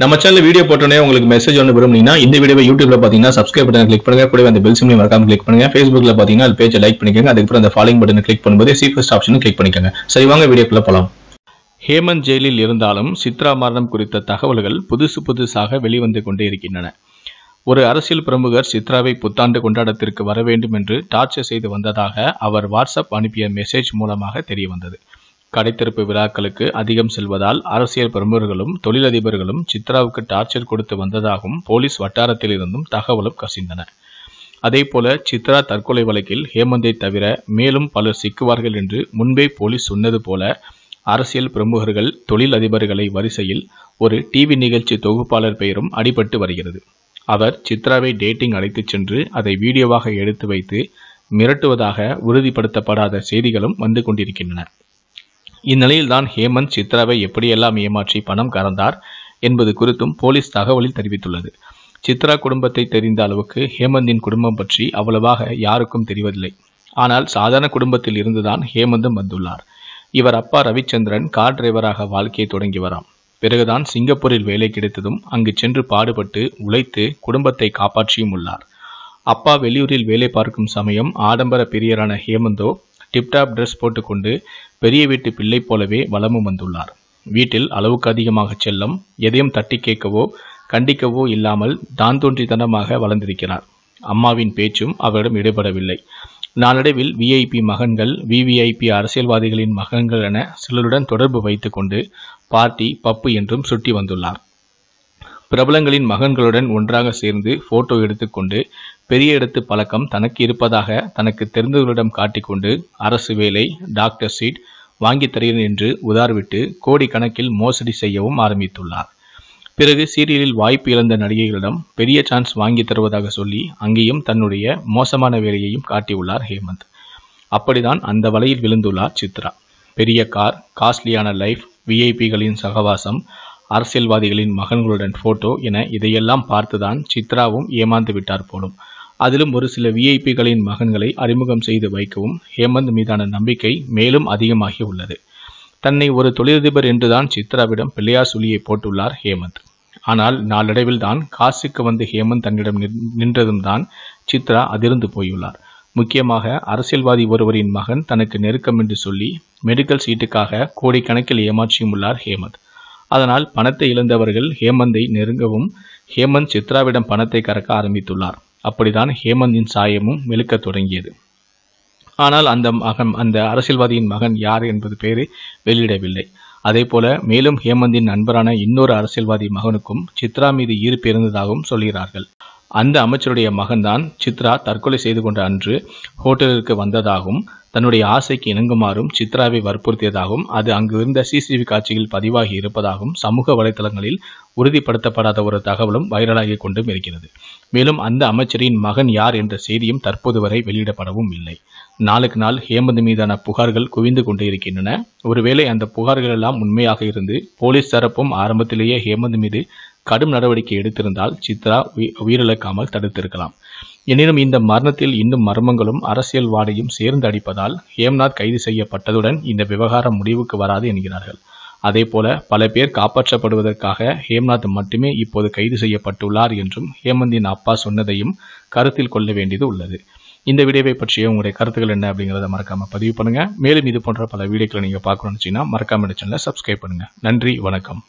நம்ம channel video போட்டோன்னே உங்களுக்கு மெசேஜ் ஒன்று விரும்புனீங்கன்னா இந்த வீடியோ யூடியூப்ல பார்த்தீங்கன்னா சப்ஸ்கிரைப் பட்டன் கிளிக் பண்ணுங்க கூட அந்த பெல் சிம்லி மறக்காம கிளிக் பண்ணுங்க ஃபேஸ்புக்ல பார்த்தீங்கன்னா அது பேஜை லைக் பண்ணிக்கோங்க அதுக்கப்புறம் அந்த ஃபாலோ பட்டன் கிளிக் பண்ணும்போது சீஃபஸ்ட் ஆப்ஷன் கிளிக் பண்ணிக்கோங்க சரி வாங்க வீடியோக்குள்ள போகலாம் ஹேமந்த் ஜெயிலில் இருந்தாலும் சித்ரா மரணம் குறித்த தகவல்கள் புதுசு புதுசாக வெளிவந்து கொண்டே இருக்கின்றன ஒரு அரசியல் பிரமுகர் சித்ராவை புத்தாண்டு கொண்டாடத்திற்கு வர வேண்டும் என்று டார்ச்சர் செய்து வந்ததாக அவர் வாட்ஸ்அப் அனுப்பிய மெசேஜ் மூலமாக தெரிய வந்தது கடைத்திறப்பு விழாக்களுக்கு அதிகம் செல்வதால் அரசியல் பிரமுகர்களும் தொழிலதிபர்களும் சித்ராவுக்கு டார்ச்சர் கொடுத்து வந்ததாகவும் போலீஸ் வட்டாரத்தில் இருந்தும் தகவலும் கசிந்தன அதேபோல சித்ரா தற்கொலை வழக்கில் ஹேமந்தை தவிர மேலும் பலர் சிக்குவார்கள் என்று முன்பே போலீஸ் சொன்னது போல அரசியல் பிரமுகர்கள் தொழிலதிபர்களை வரிசையில் ஒரு டிவி நிகழ்ச்சி தொகுப்பாளர் பெயரும் அடிபட்டு வருகிறது அவர் சித்ராவை டேட்டிங் அழைத்துச் சென்று அதை வீடியோவாக எடுத்து வைத்து மிரட்டுவதாக உறுதிப்படுத்தப்படாத செய்திகளும் வந்து கொண்டிருக்கின்றன இந்நிலையில்தான் ஹேமந்த் சித்ராவை எப்படியெல்லாம் ஏமாற்றி பணம் கறந்தார் என்பது குறித்தும் போலீஸ் தகவலில் தெரிவித்துள்ளது சித்ரா குடும்பத்தை தெரிந்த அளவுக்கு ஹேமந்தின் குடும்பம் பற்றி அவ்வளவாக யாருக்கும் தெரிவதில்லை ஆனால் சாதாரண குடும்பத்தில் இருந்துதான் ஹேமந்தும் வந்துள்ளார் இவர் அப்பா ரவிச்சந்திரன் கார் டிரைவராக வாழ்க்கையை தொடங்கி வராம் பிறகுதான் சிங்கப்பூரில் வேலை கிடைத்ததும் அங்கு சென்று பாடுபட்டு உழைத்து குடும்பத்தை காப்பாற்றியும் உள்ளார் அப்பா வெளியூரில் வேலை பார்க்கும் சமயம் ஆடம்பர பிரியரான ஹேமந்தோ டிப்டாப் ட்ரெஸ் போட்டுக்கொண்டு பெரிய வீட்டு பிள்ளை போலவே வளமும் வந்துள்ளார் வீட்டில் அளவுக்கு அதிகமாக செல்லம் எதையும் தட்டி கேட்கவோ கண்டிக்கவோ இல்லாமல் தான் தோன்றித்தனமாக வளர்ந்திருக்கிறார் அம்மாவின் பேச்சும் அவரிடம் இடைபடவில்லை நாளடைவில் விஐபி மகன்கள் விவிஐபி அரசியல்வாதிகளின் மகன்கள் என சிலருடன் தொடர்பு வைத்துக்கொண்டு பார்ட்டி பப்பு என்றும் சுட்டி வந்துள்ளார் பிரபலங்களின் மகன்களுடன் ஒன்றாக சேர்ந்து போட்டோ எடுத்துக்கொண்டு பெரிய இடத்து பழக்கம் தனக்கு இருப்பதாக தனக்கு தெரிந்தவர்களிடம் காட்டிக்கொண்டு அரசு வேலை டாக்டர் சீட் வாங்கி தருகிறேன் என்று உதார்விட்டு கோடிக்கணக்கில் மோசடி செய்யவும் ஆரம்பித்துள்ளார் பிறகு சீரியலில் வாய்ப்பு இழந்த நடிகைகளிடம் பெரிய சான்ஸ் வாங்கி தருவதாக சொல்லி அங்கேயும் தன்னுடைய மோசமான வேலையையும் காட்டியுள்ளார் ஹேமந்த் அப்படிதான் அந்த வலையில் விழுந்துள்ளார் சித்ரா பெரிய கார் காஸ்ட்லியான லைஃப் விஐபிகளின் சகவாசம் அரசியல்வாதிகளின் மகன்களுடன் போட்டோ என இதையெல்லாம் பார்த்துதான் சித்ராவும் ஏமாந்து விட்டார் போலும் அதிலும் ஒரு சில விஐபிகளின் மகன்களை அறிமுகம் செய்து வைக்கவும் ஹேமந்த் மீதான நம்பிக்கை மேலும் அதிகமாகி உள்ளது தன்னை ஒரு தொழிலதிபர் என்றுதான் சித்ராவிடம் பிள்ளையார் சுழியை போட்டுள்ளார் ஹேமந்த் ஆனால் நாளடைவில் தான் காசுக்கு வந்து ஹேமந்த் தன்னிடம் நின்றதும் தான் சித்ரா அதிர்ந்து போயுள்ளார் முக்கியமாக அரசியல்வாதி ஒருவரின் மகன் தனக்கு நெருக்கம் என்று சொல்லி மெடிக்கல் சீட்டுக்காக கோடிக்கணக்கில் ஏமாற்றியும் உள்ளார் ஹேமந்த் அதனால் பணத்தை இழந்தவர்கள் ஹேமந்தை நெருங்கவும் ஹேமந்த் சித்ராவிடம் பணத்தை கறக்க ஆரம்பித்துள்ளார் அப்படிதான் ஹேமந்தின் சாயமும் வெளுக்கத் தொடங்கியது ஆனால் அந்த மகன் அந்த அரசியல்வாதியின் மகன் யார் என்பது பெயரை வெளியிடவில்லை அதே போல மேலும் ஹேமந்தின் நண்பரான இன்னொரு அரசியல்வாதி மகனுக்கும் சித்ரா மீது ஈர்ப்பு இருந்ததாகவும் சொல்கிறார்கள் அந்த அமைச்சருடைய மகன்தான் சித்ரா தற்கொலை செய்து கொண்ட அன்று ஹோட்டலிற்கு வந்ததாகவும் தன்னுடைய ஆசைக்கு இணங்குமாறும் சித்ராவை வற்புறுத்தியதாகவும் அது அங்கு இருந்த சிசிடிவி காட்சியில் பதிவாகி இருப்பதாகவும் சமூக வலைதளங்களில் உறுதிப்படுத்தப்படாத ஒரு தகவலும் வைரலாகி கொண்டும் இருக்கிறது மேலும் அந்த அமைச்சரின் மகன் யார் என்ற செய்தியும் தற்போது வரை வெளியிடப்படவும் இல்லை நாளுக்கு நாள் ஹேமந்த் மீதான புகார்கள் குவிந்து கொண்டு இருக்கின்றன ஒருவேளை அந்த புகார்கள் எல்லாம் உண்மையாக இருந்து போலீஸ் தரப்பும் ஆரம்பத்திலேயே ஹேமந்த் மீது கடும் நடவடிக்கை எடுத்திருந்தால் சித்ரா உயிரிழக்காமல் தடுத்திருக்கலாம் எனினும் இந்த மரணத்தில் இன்னும் மர்மங்களும் வாடையும் சேர்ந்து அடிப்பதால் ஹேம்நாத் கைது செய்யப்பட்டதுடன் இந்த விவகாரம் முடிவுக்கு வராது என்கிறார்கள் அதே போல பல பேர் காப்பாற்றப்படுவதற்காக ஹேம்நாத் மட்டுமே இப்போது கைது செய்யப்பட்டுள்ளார் என்றும் ஹேமந்தின் அப்பா சொன்னதையும் கருத்தில் கொள்ள வேண்டியது உள்ளது இந்த வீடியோவை பற்றிய உங்களுடைய கருத்துக்கள் என்ன அப்படிங்கிறத மறக்காம பதிவு பண்ணுங்க மேலும் இது போன்ற பல வீடியோக்களை நீங்க பார்க்கணும்னு சொன்னா மறக்காம சேனலை சப்ஸ்கிரைப் பண்ணுங்க நன்றி வணக்கம்